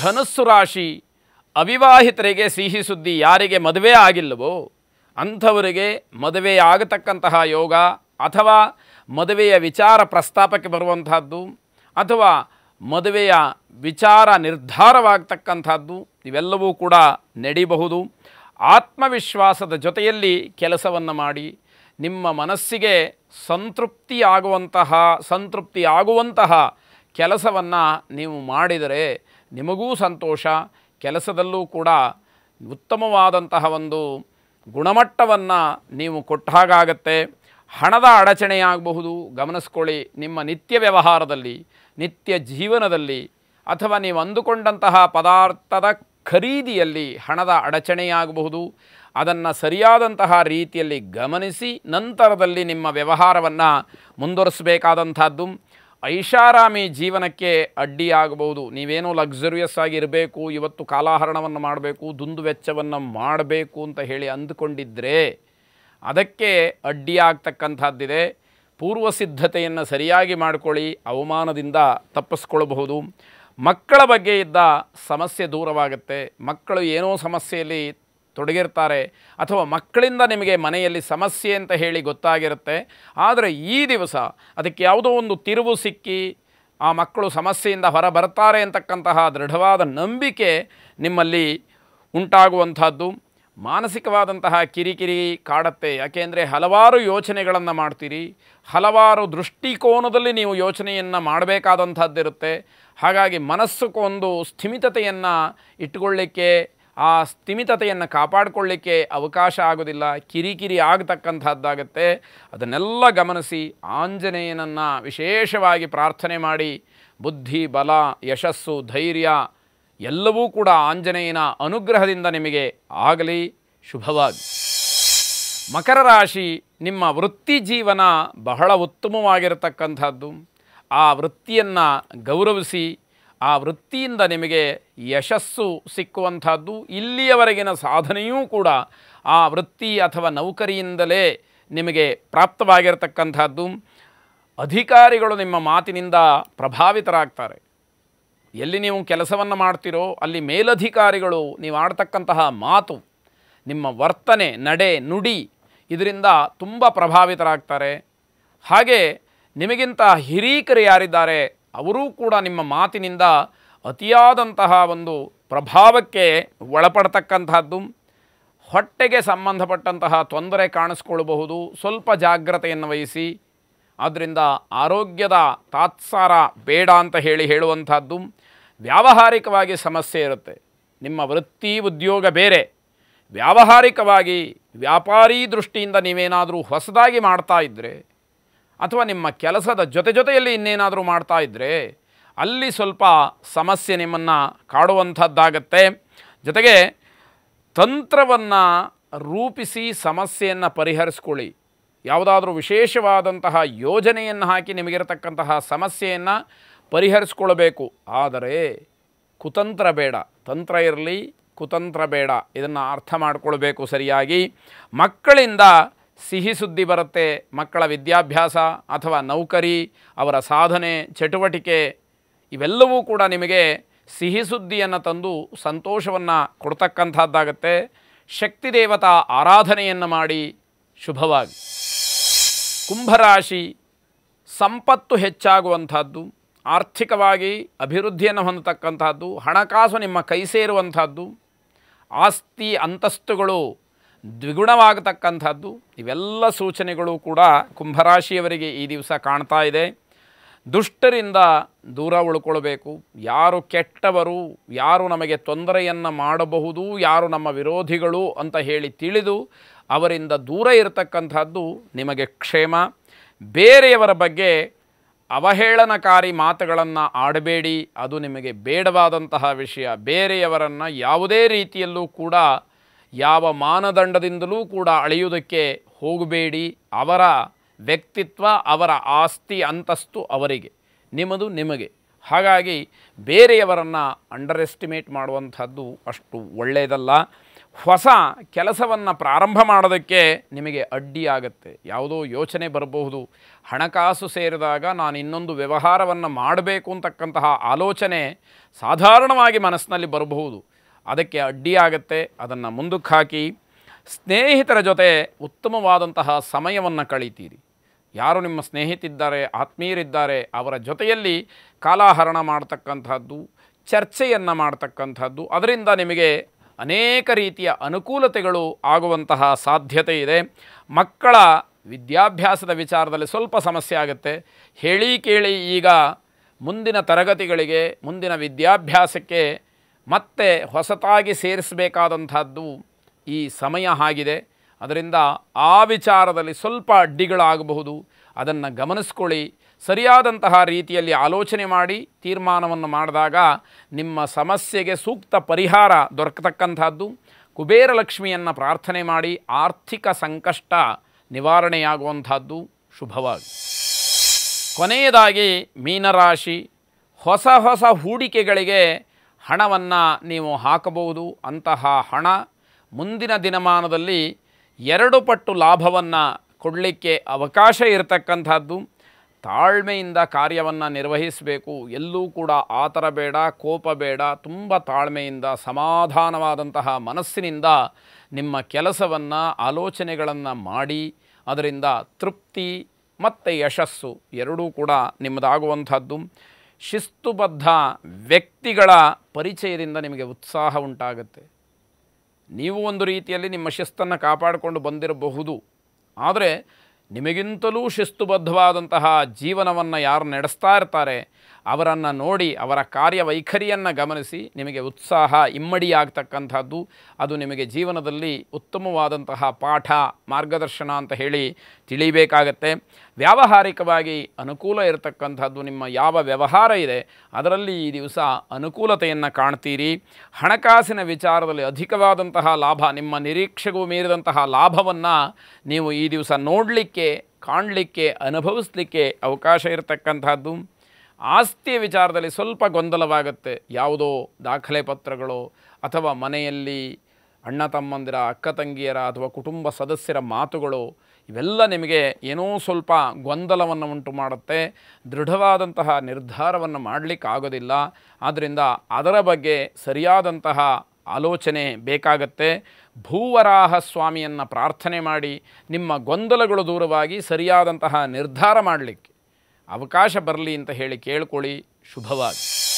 ಧನಸ್ಸು ರಾಶಿ ಅವಿವಾಹಿತರಿಗೆ ಸಿಹಿ ಸುದ್ದಿ ಯಾರಿಗೆ ಮದುವೆ ಆಗಿಲ್ಲವೋ ಅಂಥವರಿಗೆ ಮದುವೆಯಾಗತಕ್ಕಂತಹ ಯೋಗ ಅಥವಾ ಮದುವೆಯ ವಿಚಾರ ಪ್ರಸ್ತಾಪಕ್ಕೆ ಬರುವಂತಹದ್ದು ಅಥವಾ ಮದುವೆಯ ವಿಚಾರ ನಿರ್ಧಾರವಾಗತಕ್ಕಂಥದ್ದು ಇವೆಲ್ಲವೂ ಕೂಡ ನಡೀಬಹುದು ಆತ್ಮವಿಶ್ವಾಸದ ಜೊತೆಯಲ್ಲಿ ಕೆಲಸವನ್ನು ಮಾಡಿ ನಿಮ್ಮ ಮನಸ್ಸಿಗೆ ಸಂತೃಪ್ತಿಯಾಗುವಂತಹ ಸಂತೃಪ್ತಿಯಾಗುವಂತಹ ಕೆಲಸವನ್ನು ನೀವು ಮಾಡಿದರೆ ನಿಮಗೂ ಸಂತೋಷ ಕೆಲಸದಲ್ಲೂ ಕೂಡ ಉತ್ತಮವಾದಂತಹ ಒಂದು ಗುಣಮಟ್ಟವನ್ನು ನೀವು ಕೊಟ್ಟ ಹಾಗಾಗತ್ತೆ ಹಣದ ಅಡಚಣೆಯಾಗಬಹುದು ಗಮನಿಸ್ಕೊಳ್ಳಿ ನಿಮ್ಮ ನಿತ್ಯ ವ್ಯವಹಾರದಲ್ಲಿ ನಿತ್ಯ ಜೀವನದಲ್ಲಿ ಅಥವಾ ನೀವು ಅಂದುಕೊಂಡಂತಹ ಪದಾರ್ಥದ ಖರೀದಿಯಲ್ಲಿ ಹಣದ ಅಡಚಣೆಯಾಗಬಹುದು ಅದನ್ನು ಸರಿಯಾದಂತಹ ರೀತಿಯಲ್ಲಿ ಗಮನಿಸಿ ನಂತರದಲ್ಲಿ ನಿಮ್ಮ ವ್ಯವಹಾರವನ್ನು ಮುಂದುವರಿಸಬೇಕಾದಂಥದ್ದು ಐಷಾರಾಮಿ ಜೀವನಕ್ಕೆ ಅಡ್ಡಿಯಾಗಬಹುದು ನೀವೇನೋ ಲಕ್ಸುರಿಯಸ್ ಆಗಿರಬೇಕು ಇವತ್ತು ಕಾಲಾಹರಣವನ್ನು ಮಾಡಬೇಕು ದುಂದು ವೆಚ್ಚವನ್ನು ಮಾಡಬೇಕು ಅಂತ ಹೇಳಿ ಅಂದುಕೊಂಡಿದ್ದರೆ ಅದಕ್ಕೆ ಅಡ್ಡಿಯಾಗ್ತಕ್ಕಂಥದ್ದಿದೆ ಪೂರ್ವ ಸಿದ್ಧತೆಯನ್ನು ಸರಿಯಾಗಿ ಮಾಡಿಕೊಳ್ಳಿ ಅವಮಾನದಿಂದ ತಪ್ಪಿಸ್ಕೊಳ್ಬಹುದು ಮಕ್ಕಳ ಬಗ್ಗೆ ಇದ್ದ ಸಮಸ್ಯೆ ದೂರವಾಗುತ್ತೆ ಮಕ್ಕಳು ಏನೋ ಸಮಸ್ಯೆಯಲ್ಲಿ ತೊಡಗಿರ್ತಾರೆ ಅಥವಾ ಮಕ್ಕಳಿಂದ ನಿಮಗೆ ಮನೆಯಲ್ಲಿ ಸಮಸ್ಯೆ ಅಂತ ಹೇಳಿ ಗೊತ್ತಾಗಿರುತ್ತೆ ಆದರೆ ಈ ದಿವಸ ಅದಕ್ಕೆ ಯಾವುದೋ ಒಂದು ತಿರುವು ಸಿಕ್ಕಿ ಆ ಮಕ್ಕಳು ಸಮಸ್ಯೆಯಿಂದ ಹೊರ ಅಂತಕ್ಕಂತಹ ದೃಢವಾದ ನಂಬಿಕೆ ನಿಮ್ಮಲ್ಲಿ ಉಂಟಾಗುವಂಥದ್ದು ಮಾನಸಿಕವಾದಂತಹ ಕಿರಿಕಿರಿ ಕಾಡತ್ತೆ ಯಾಕೆಂದರೆ ಹಲವಾರು ಯೋಚನೆಗಳನ್ನು ಮಾಡ್ತೀರಿ ಹಲವಾರು ದೃಷ್ಟಿಕೋನದಲ್ಲಿ ನೀವು ಯೋಚನೆಯನ್ನು ಮಾಡಬೇಕಾದಂಥದ್ದಿರುತ್ತೆ ಹಾಗಾಗಿ ಮನಸ್ಸಕ್ಕೊಂದು ಸ್ಥಿಮಿತತೆಯನ್ನು ಇಟ್ಟುಕೊಳ್ಳಿಕ್ಕೆ ಆ ಸ್ಥಿಮಿತತೆಯನ್ನು ಕಾಪಾಡಿಕೊಳ್ಳಿಕ್ಕೆ ಅವಕಾಶ ಆಗೋದಿಲ್ಲ ಕಿರಿಕಿರಿ ಆಗತಕ್ಕಂಥದ್ದಾಗತ್ತೆ ಅದನ್ನೆಲ್ಲ ಗಮನಿಸಿ ಆಂಜನೇಯನನ್ನು ವಿಶೇಷವಾಗಿ ಪ್ರಾರ್ಥನೆ ಮಾಡಿ ಬುದ್ಧಿ ಬಲ ಯಶಸ್ಸು ಧೈರ್ಯ ಎಲ್ಲವೂ ಕೂಡ ಆಂಜನೇಯನ ಅನುಗ್ರಹದಿಂದ ನಿಮಗೆ ಆಗಲಿ ಶುಭವಾಗಿ ಮಕರ ರಾಶಿ ನಿಮ್ಮ ವೃತ್ತಿ ಜೀವನ ಬಹಳ ಉತ್ತಮವಾಗಿರತಕ್ಕಂಥದ್ದು ಆ ವೃತ್ತಿಯನ್ನು ಗೌರವಿಸಿ ಆ ವೃತ್ತಿಯಿಂದ ನಿಮಗೆ ಯಶಸ್ಸು ಸಿಕ್ಕುವಂಥದ್ದು ಇಲ್ಲಿಯವರೆಗಿನ ಸಾಧನೆಯೂ ಕೂಡ ಆ ವೃತ್ತಿ ಅಥವಾ ನೌಕರಿಯಿಂದಲೇ ನಿಮಗೆ ಪ್ರಾಪ್ತವಾಗಿರತಕ್ಕಂಥದ್ದು ಅಧಿಕಾರಿಗಳು ನಿಮ್ಮ ಮಾತಿನಿಂದ ಪ್ರಭಾವಿತರಾಗ್ತಾರೆ ಎಲ್ಲಿ ನೀವು ಕೆಲಸವನ್ನು ಮಾಡ್ತಿರೋ ಅಲ್ಲಿ ಮೇಲಧಿಕಾರಿಗಳು ನೀವು ಆಡ್ತಕ್ಕಂತಹ ಮಾತು ನಿಮ್ಮ ವರ್ತನೆ ನಡೆ ನುಡಿ ಇದರಿಂದ ತುಂಬ ಪ್ರಭಾವಿತರಾಗ್ತಾರೆ ಹಾಗೆ ನಿಮಗಿಂತ ಹಿರೀಕರು ಯಾರಿದ್ದಾರೆ ಅವರೂ ಕೂಡ ನಿಮ್ಮ ಮಾತಿನಿಂದ ಅತಿಯಾದಂತಹ ಒಂದು ಪ್ರಭಾವಕ್ಕೆ ಒಳಪಡ್ತಕ್ಕಂಥದ್ದು ಹೊಟ್ಟೆಗೆ ಸಂಬಂಧಪಟ್ಟಂತಹ ತೊಂದರೆ ಕಾಣಿಸ್ಕೊಳ್ಬಹುದು ಸ್ವಲ್ಪ ಜಾಗ್ರತೆಯನ್ನು ವಹಿಸಿ ಆದ್ದರಿಂದ ಆರೋಗ್ಯದ ತಾತ್ಸಾರ ಬೇಡ ಅಂತ ಹೇಳಿ ಹೇಳುವಂಥದ್ದು ವ್ಯಾವಹಾರಿಕವಾಗಿ ಸಮಸ್ಯೆ ಇರುತ್ತೆ ನಿಮ್ಮ ವೃತ್ತಿ ಉದ್ಯೋಗ ಬೇರೆ ವ್ಯಾವಹಾರಿಕವಾಗಿ ವ್ಯಾಪಾರಿ ದೃಷ್ಟಿಯಿಂದ ನೀವೇನಾದರೂ ಹೊಸದಾಗಿ ಮಾಡ್ತಾ ಇದ್ದರೆ ಅಥವಾ ನಿಮ್ಮ ಕೆಲಸದ ಜೊತೆ ಜೊತೆಯಲ್ಲಿ ಇನ್ನೇನಾದರೂ ಮಾಡ್ತಾ ಇದ್ದರೆ ಅಲ್ಲಿ ಸ್ವಲ್ಪ ಸಮಸ್ಯೆ ನಿಮ್ಮನ್ನು ಕಾಡುವಂಥದ್ದಾಗತ್ತೆ ಜೊತೆಗೆ ತಂತ್ರವನ್ನು ರೂಪಿಸಿ ಸಮಸ್ಯೆಯನ್ನು ಪರಿಹರಿಸ್ಕೊಳ್ಳಿ ಯಾವುದಾದ್ರೂ ವಿಶೇಷವಾದಂತಹ ಯೋಜನೆಯನ್ನು ಹಾಕಿ ನಿಮಗಿರತಕ್ಕಂತಹ ಸಮಸ್ಯೆಯನ್ನು ಪರಿಹರಿಸ್ಕೊಳ್ಬೇಕು ಆದರೆ ಕುತಂತ್ರ ಬೇಡ ತಂತ್ರ ಇರಲಿ ಕುತಂತ್ರ ಬೇಡ ಇದನ್ನು ಅರ್ಥ ಮಾಡಿಕೊಳ್ಬೇಕು ಸರಿಯಾಗಿ ಮಕ್ಕಳಿಂದ ಸಿಹಿ ಸುದ್ದಿ ಬರುತ್ತೆ ಮಕ್ಕಳ ವಿದ್ಯಾಭ್ಯಾಸ ಅಥವಾ ನೌಕರಿ ಅವರ ಸಾಧನೆ ಚಟುವಟಿಕೆ ಇವೆಲ್ಲವೂ ಕೂಡ ನಿಮಗೆ ಸಿಹಿ ಸುದ್ದಿಯನ್ನು ತಂದು ಸಂತೋಷವನ್ನು ಕೊಡ್ತಕ್ಕಂಥದ್ದಾಗತ್ತೆ ಶಕ್ತಿ ದೇವತಾ ಆರಾಧನೆಯನ್ನು ಮಾಡಿ ಶುಭವಾಗಿ ಕುಂಭರಾಶಿ ಸಂಪತ್ತು ಹೆಚ್ಚಾಗುವಂಥದ್ದು ಆರ್ಥಿಕವಾಗಿ ಅಭಿವೃದ್ಧಿಯನ್ನು ಹೊಂದತಕ್ಕಂಥದ್ದು ಹಣಕಾಸು ನಿಮ್ಮ ಕೈ ಸೇರುವಂಥದ್ದು ಆಸ್ತಿ ಅಂತಸ್ತುಗಳು ದ್ವಿಗುಣವಾಗತಕ್ಕಂಥದ್ದು ಇವೆಲ್ಲ ಸೂಚನೆಗಳು ಕೂಡ ಕುಂಭರಾಶಿಯವರಿಗೆ ಈ ದಿವಸ ಕಾಣ್ತಾ ಇದೆ ದುಷ್ಟರಿಂದ ದೂರ ಉಳ್ಕೊಳ್ಬೇಕು ಯಾರು ಕೆಟ್ಟವರು ಯಾರು ನಮಗೆ ತೊಂದರೆಯನ್ನು ಮಾಡಬಹುದು ಯಾರು ನಮ್ಮ ವಿರೋಧಿಗಳು ಅಂತ ಹೇಳಿ ತಿಳಿದು ಅವರಿಂದ ದೂರ ಇರತಕ್ಕಂಥದ್ದು ನಿಮಗೆ ಕ್ಷೇಮ ಬೇರೆಯವರ ಬಗ್ಗೆ ಅವಹೇಳನಕಾರಿ ಮಾತುಗಳನ್ನು ಆಡಬೇಡಿ ಅದು ನಿಮಗೆ ಬೇಡವಾದಂತಹ ವಿಷಯ ಬೇರೆಯವರನ್ನು ಯಾವುದೇ ರೀತಿಯಲ್ಲೂ ಕೂಡ ಯಾವ ಮಾನದಂಡದಿಂದಲೂ ಕೂಡ ಅಳೆಯುವುದಕ್ಕೆ ಹೋಗಬೇಡಿ ಅವರ ವ್ಯಕ್ತಿತ್ವ ಅವರ ಆಸ್ತಿ ಅಂತಸ್ತು ಅವರಿಗೆ ನಿಮ್ಮದು ನಿಮಗೆ ಹಾಗಾಗಿ ಬೇರೆಯವರನ್ನು ಅಂಡರ್ ಎಸ್ಟಿಮೇಟ್ ಮಾಡುವಂಥದ್ದು ಅಷ್ಟು ಒಳ್ಳೆಯದಲ್ಲ ಹೊಸ ಕೆಲಸವನ್ನು ಪ್ರಾರಂಭ ಮಾಡೋದಕ್ಕೆ ನಿಮಗೆ ಅಡ್ಡಿಯಾಗುತ್ತೆ ಯಾವುದೋ ಯೋಚನೆ ಬರಬಹುದು ಹಣಕಾಸು ಸೇರಿದಾಗ ನಾನು ಇನ್ನೊಂದು ವ್ಯವಹಾರವನ್ನು ಮಾಡಬೇಕು ಅಂತಕ್ಕಂತಹ ಆಲೋಚನೆ ಸಾಧಾರಣವಾಗಿ ಮನಸ್ಸಿನಲ್ಲಿ ಬರಬಹುದು ಅದಕ್ಕೆ ಅಡ್ಡಿಯಾಗತ್ತೆ ಅದನ್ನು ಮುಂದಕ್ಕೆ ಹಾಕಿ ಸ್ನೇಹಿತರ ಜೊತೆ ಉತ್ತಮವಾದಂತಹ ಸಮಯವನ್ನು ಕಳೀತೀರಿ ಯಾರು ನಿಮ್ಮ ಸ್ನೇಹಿತಿದ್ದಾರೆ ಆತ್ಮೀಯರಿದ್ದಾರೆ ಅವರ ಜೊತೆಯಲ್ಲಿ ಕಾಲಾಹರಣ ಮಾಡ್ತಕ್ಕಂಥದ್ದು ಚರ್ಚೆಯನ್ನು ಮಾಡ್ತಕ್ಕಂಥದ್ದು ಅದರಿಂದ ನಿಮಗೆ ಅನೇಕ ರೀತಿಯ ಅನುಕೂಲತೆಗಳು ಆಗುವಂತಹ ಸಾಧ್ಯತೆ ಇದೆ ಮಕ್ಕಳ ವಿದ್ಯಾಭ್ಯಾಸದ ವಿಚಾರದಲ್ಲಿ ಸ್ವಲ್ಪ ಸಮಸ್ಯೆ ಆಗುತ್ತೆ ಹೇಳಿ ಕೇಳಿ ಈಗ ಮುಂದಿನ ತರಗತಿಗಳಿಗೆ ಮುಂದಿನ ವಿದ್ಯಾಭ್ಯಾಸಕ್ಕೆ ಮತ್ತೆ ಹೊಸತಾಗಿ ಸೇರಿಸಬೇಕಾದಂಥದ್ದು ಈ ಸಮಯ ಆಗಿದೆ ಅದರಿಂದ ಆ ವಿಚಾರದಲ್ಲಿ ಸ್ವಲ್ಪ ಅಡ್ಡಿಗಳಾಗಬಹುದು ಅದನ್ನು ಗಮನಿಸ್ಕೊಳ್ಳಿ ಸರಿಯಾದಂತಹ ರೀತಿಯಲ್ಲಿ ಆಲೋಚನೆ ಮಾಡಿ ತೀರ್ಮಾನವನ್ನು ಮಾಡಿದಾಗ ನಿಮ್ಮ ಸಮಸ್ಯೆಗೆ ಸೂಕ್ತ ಪರಿಹಾರ ದೊರಕತಕ್ಕಂಥದ್ದು ಕುಬೇರಲಕ್ಷ್ಮಿಯನ್ನು ಪ್ರಾರ್ಥನೆ ಮಾಡಿ ಆರ್ಥಿಕ ಸಂಕಷ್ಟ ನಿವಾರಣೆಯಾಗುವಂಥದ್ದು ಶುಭವಾಗಿ ಕೊನೆಯದಾಗಿ ಮೀನರಾಶಿ ಹೊಸ ಹೊಸ ಹೂಡಿಕೆಗಳಿಗೆ ಹಣವನ್ನು ನೀವು ಹಾಕಬಹುದು ಅಂತಹ ಹಣ ಮುಂದಿನ ದಿನಮಾನದಲ್ಲಿ ಎರಡು ಪಟ್ಟು ಲಾಭವನ್ನು ಕೊಡಲಿಕ್ಕೆ ಅವಕಾಶ ಇರತಕ್ಕಂಥದ್ದು ತಾಳ್ಮೆಯಿಂದ ಕಾರ್ಯವನ್ನು ನಿರ್ವಹಿಸಬೇಕು ಎಲ್ಲೂ ಕೂಡ ಆತರ ಬೇಡ ಕೋಪ ಬೇಡ ತುಂಬ ತಾಳ್ಮೆಯಿಂದ ಸಮಾಧಾನವಾದಂತಹ ಮನಸ್ಸಿನಿಂದ ನಿಮ್ಮ ಕೆಲಸವನ್ನು ಆಲೋಚನೆಗಳನ್ನು ಮಾಡಿ ಅದರಿಂದ ತೃಪ್ತಿ ಮತ್ತು ಯಶಸ್ಸು ಎರಡೂ ಕೂಡ ನಿಮ್ಮದಾಗುವಂಥದ್ದು ಶಿಸ್ತುಬದ್ಧ ವ್ಯಕ್ತಿಗಳ ಪರಿಚಯದಿಂದ ನಿಮಗೆ ಉತ್ಸಾಹ ಉಂಟಾಗುತ್ತೆ ನೀವು ಒಂದು ರೀತಿಯಲ್ಲಿ ನಿಮ್ಮ ಶಿಸ್ತನ್ನು ಕಾಪಾಡಿಕೊಂಡು ಬಂದಿರಬಹುದು ಆದರೆ ನಿಮಗಿಂತಲೂ ಶಿಸ್ತುಬದ್ಧವಾದಂತಹ ಜೀವನವನ್ನು ಯಾರು ನಡೆಸ್ತಾ ಇರ್ತಾರೆ ಅವರನ್ನು ನೋಡಿ ಅವರ ಕಾರ್ಯವೈಖರಿಯನ್ನು ಗಮನಿಸಿ ನಿಮಗೆ ಉತ್ಸಾಹ ಇಮ್ಮಡಿಯಾಗ್ತಕ್ಕಂಥದ್ದು ಅದು ನಿಮಗೆ ಜೀವನದಲ್ಲಿ ಉತ್ತಮವಾದಂತಹ ಪಾಠ ಮಾರ್ಗದರ್ಶನ ಅಂತ ಹೇಳಿ ತಿಳಿಬೇಕಾಗತ್ತೆ ವ್ಯಾವಹಾರಿಕವಾಗಿ ಅನುಕೂಲ ಇರತಕ್ಕಂಥದ್ದು ನಿಮ್ಮ ಯಾವ ವ್ಯವಹಾರ ಇದೆ ಅದರಲ್ಲಿ ಈ ದಿವಸ ಅನುಕೂಲತೆಯನ್ನು ಕಾಣ್ತೀರಿ ಹಣಕಾಸಿನ ವಿಚಾರದಲ್ಲಿ ಅಧಿಕವಾದಂತಹ ಲಾಭ ನಿಮ್ಮ ನಿರೀಕ್ಷೆಗೂ ಮೀರಿದಂತಹ ಲಾಭವನ್ನು ನೀವು ಈ ದಿವಸ ನೋಡಲಿಕ್ಕೆ ಕಾಣಲಿಕ್ಕೆ ಅನುಭವಿಸಲಿಕ್ಕೆ ಅವಕಾಶ ಇರತಕ್ಕಂಥದ್ದು ಆಸ್ತಿಯ ವಿಚಾರದಲ್ಲಿ ಸ್ವಲ್ಪ ಗೊಂದಲವಾಗುತ್ತೆ ಯಾವುದೋ ದಾಖಲೆ ಪತ್ರಗಳು ಅಥವಾ ಮನೆಯಲ್ಲಿ ಅಣ್ಣ ತಮ್ಮಂದಿರ ಅಕ್ಕ ತಂಗಿಯರ ಅಥವಾ ಕುಟುಂಬ ಸದಸ್ಯರ ಮಾತುಗಳು ಇವೆಲ್ಲ ನಿಮಗೆ ಏನೋ ಸ್ವಲ್ಪ ಗೊಂದಲವನ್ನು ಉಂಟು ಮಾಡುತ್ತೆ ದೃಢವಾದಂತಹ ನಿರ್ಧಾರವನ್ನು ಮಾಡಲಿಕ್ಕಾಗೋದಿಲ್ಲ ಆದ್ದರಿಂದ ಅದರ ಬಗ್ಗೆ ಸರಿಯಾದಂತಹ ಆಲೋಚನೆ ಬೇಕಾಗತ್ತೆ ಭೂವರಾಹ ಸ್ವಾಮಿಯನ್ನು ಪ್ರಾರ್ಥನೆ ಮಾಡಿ ನಿಮ್ಮ ಗೊಂದಲಗಳು ದೂರವಾಗಿ ಸರಿಯಾದಂತಹ ನಿರ್ಧಾರ ಮಾಡಲಿಕ್ಕೆ ಅವಕಾಶ ಬರಲಿ ಅಂತ ಹೇಳಿ ಕೇಳ್ಕೊಳ್ಳಿ ಶುಭವಾಗಿ